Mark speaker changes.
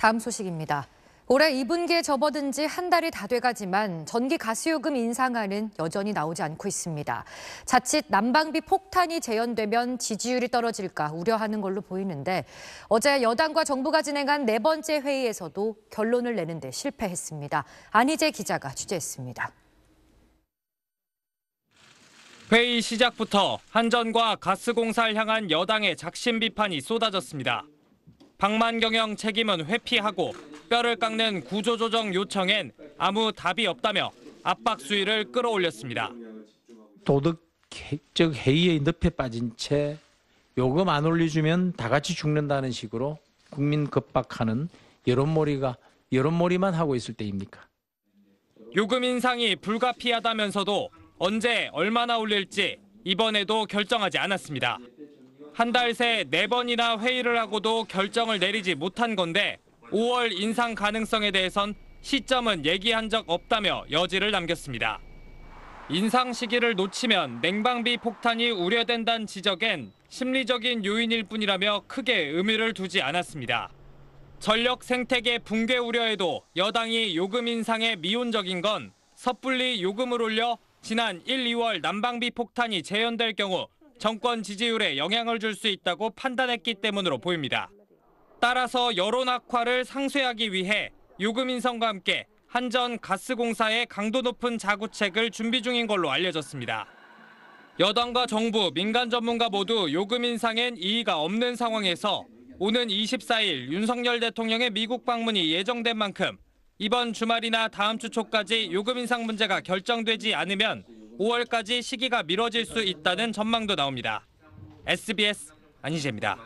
Speaker 1: 다음 소식입니다. 올해 2분기에 접어든 지 한 달이 다 돼가지만 전기 가스요금 인상안은 여전히 나오지 않고 있습니다. 자칫 난방비 폭탄이 재현되면 지지율이 떨어질까 우려하는 걸로 보이는데 어제 여당과 정부가 진행한 네 번째 회의에서도 결론을 내는 데 실패했습니다. 안희재 기자가 취재했습니다.
Speaker 2: 회의 시작부터 한전과 가스공사를 향한 여당의 작심 비판이 쏟아졌습니다. 방만경영 책임은 회피하고 뼈를 깎는 구조조정 요청엔 아무 답이 없다며 압박 수위를 끌어올렸습니다.
Speaker 3: 도덕적 해이의 늪에 빠진 채 요금 안 올려주면 다 같이 죽는다는 식으로 국민 급박하는 여론몰이가 여론몰이만 하고 있을 때입니까? 요금 인상이
Speaker 2: 불가피하다면서도 언제 얼마나 올릴지 이번에도 결정하지 않았습니다. 한달새 4번이나 회의를 하고도 결정을 내리지 못한 건데 5월 인상 가능성에 대해선 시점은 얘기한 적 없다며 여지를 남겼습니다. 인상 시기를 놓치면 냉방비 폭탄이 우려된다는 지적엔 심리적인 요인일 뿐이라며 크게 의미를 두지 않았습니다. 전력 생태계 붕괴 우려에도 여당이 요금 인상에 미온적인 건 섣불리 요금을 올려 지난 1, 2월 난방비 폭탄이 재현될 경우 정권 지지율에 영향을 줄 수 있다고 판단했기 때문으로 보입니다. 따라서 여론 악화를 상쇄하기 위해 요금 인성과 함께 한전 가스공사의 강도 높은 자구책을 준비 중인 걸로 알려졌습니다. 여당과 정부, 민간 전문가 모두 요금 인상엔 이의가 없는 상황에서 오는 24일 윤석열 대통령의 미국 방문이 예정된 만큼 이번 주말이나 다음 주 초까지 요금 인상 문제가 결정되지 않으면 5월까지 시기가 미뤄질 수 있다는 전망도 나옵니다.
Speaker 1: SBS 안희재입니다.